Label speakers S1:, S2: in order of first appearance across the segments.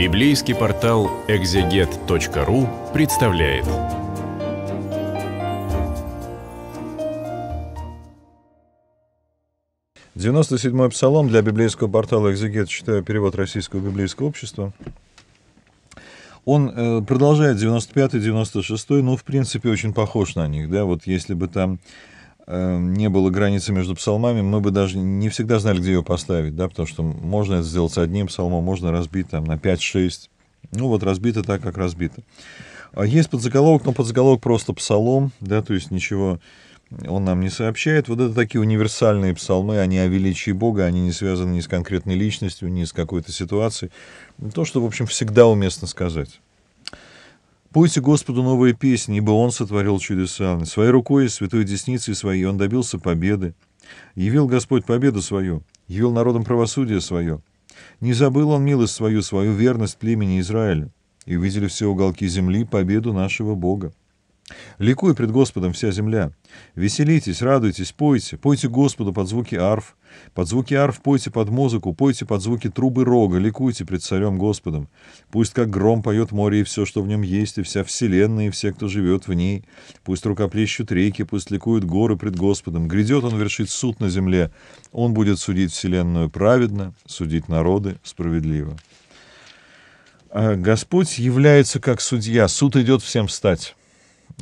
S1: Библейский портал экзегет.ру представляет. Девяносто седьмой псалом для библейского портала «Экзегет», читаю перевод Российского библейского общества. Он э, продолжает 95-96, ну, в принципе, очень похож на них, да, вот если бы там Эм, не было границы между псалмами, мы бы даже не всегда знали, где ее поставить, да, потому что можно это сделать с одним псалмом, можно разбить там на 5-6. Ну вот разбито так, как разбито. А есть подзаголовок, но подзаголовок просто псалом, да, то есть ничего он нам не сообщает. Вот это такие универсальные псалмы, они о величии Бога, они не связаны ни с конкретной личностью, ни с какой-то ситуацией. Ну, то, что, в общем, всегда уместно сказать. Пойте Господу новые песни, ибо Он сотворил чудеса. Своей рукой и святой десницей своей Он добился победы. Явил Господь победу свою, явил народом правосудие свое. Не забыл Он милость свою, свою верность племени Израиля. И увидели все уголки земли победу нашего Бога. Ликуй пред Господом вся земля. Веселитесь, радуйтесь, пойте. Пойте Господу под звуки арф. Под звуки арф пойте под музыку, пойте под звуки трубы рога. Ликуйте пред царем Господом. Пусть как гром поет море и все, что в нем есть, и вся вселенная, и все, кто живет в ней. Пусть рукоплещут реки, пусть ликуют горы пред Господом. Грядет он вершить суд на земле. Он будет судить вселенную праведно, судить народы справедливо. А, Господь является как судья. Суд идет всем встать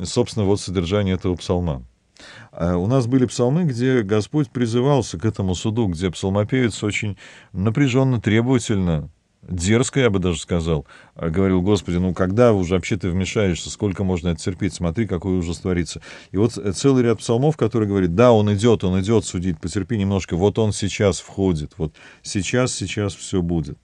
S1: собственно, вот содержание этого псалма. А, у нас были псалмы, где Господь призывался к этому суду, где псалмопевец очень напряженно, требовательно, дерзко, я бы даже сказал, а, говорил, Господи, ну когда уже вообще ты вмешаешься, сколько можно это терпеть, смотри, какой ужас творится. И вот э, целый ряд псалмов, который говорит, да, он идет, он идет судить, потерпи немножко, вот он сейчас входит, вот сейчас, сейчас все будет.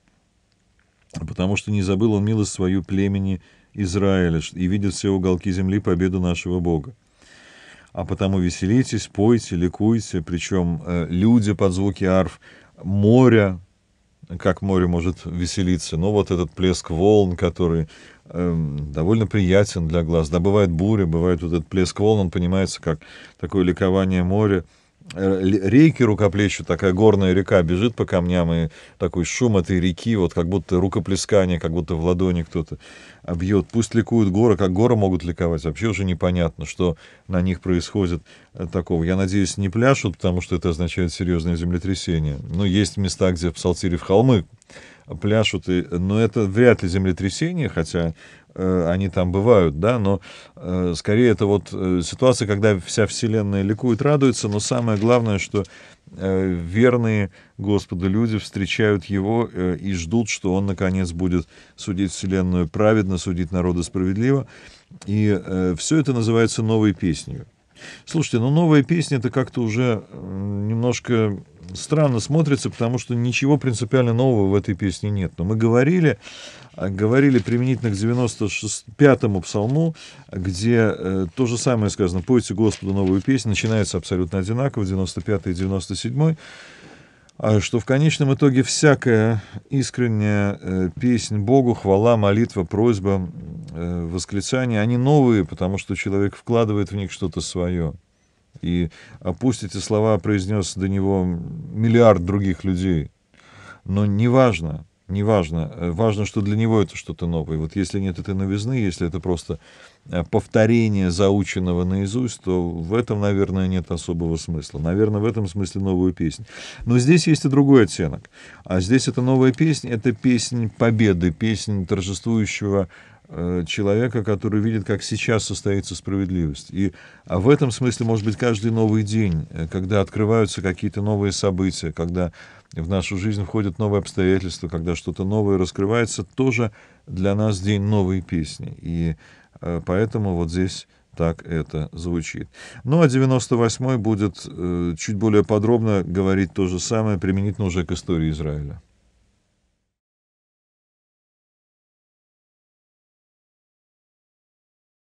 S1: Потому что не забыл он милость свою племени Израиля и видит все уголки земли победу нашего Бога. А потому веселитесь, пойте, ликуйте, причем э, люди под звуки арф, море, как море может веселиться, но ну, вот этот плеск волн, который э, довольно приятен для глаз, да, бывает буря, бывает вот этот плеск волн, он понимается как такое ликование моря, Э, рейки рукоплещут, такая горная река бежит по камням, и такой шум этой реки, вот как будто рукоплескание, как будто в ладони кто-то бьет. Пусть ликуют горы, как горы могут ликовать, вообще уже непонятно, что на них происходит э, такого. Я надеюсь, не пляшут, потому что это означает серьезное землетрясение. Но ну, есть места, где в Псалтире в холмы пляшут. И, но это вряд ли землетрясение, хотя э, они там бывают, да, но э, скорее это вот э, ситуация, когда вся Вселенная ликует, радуется, но самое главное, что э, верные Господу люди встречают Его э, и ждут, что Он, наконец, будет судить Вселенную праведно, судить народы справедливо. И э, все это называется новой песней. Слушайте, ну новая песня это как-то уже немножко странно смотрится, потому что ничего принципиально нового в этой песне нет. Но мы говорили, а, говорили применительно к 95-му псалму, где э, то же самое сказано. «Пойте Господу новую песню», начинается абсолютно одинаково, 95-й и 97-й что в конечном итоге всякая искренняя э, песнь Богу, хвала, молитва, просьба, э, восклицание, они новые, потому что человек вкладывает в них что-то свое и пусть эти слова произнес до него миллиард других людей. Но неважно, неважно. Важно, что для него это что-то новое. Вот если нет этой новизны, если это просто э, повторение заученного наизусть, то в этом, наверное, нет особого смысла. Наверное, в этом смысле новую песню. Но здесь есть и другой оттенок. А здесь это новая песня, это песня победы, песня торжествующего Э, человека, который видит, как сейчас состоится справедливость. И а в этом смысле, может быть, каждый новый день, э, когда открываются какие-то новые события, когда в нашу жизнь входят новые обстоятельства, когда что-то новое раскрывается, тоже для нас день новой песни. И э, поэтому вот здесь так это звучит. Ну, а 98-й будет чуть более подробно говорить то же самое применительно уже к истории Израиля.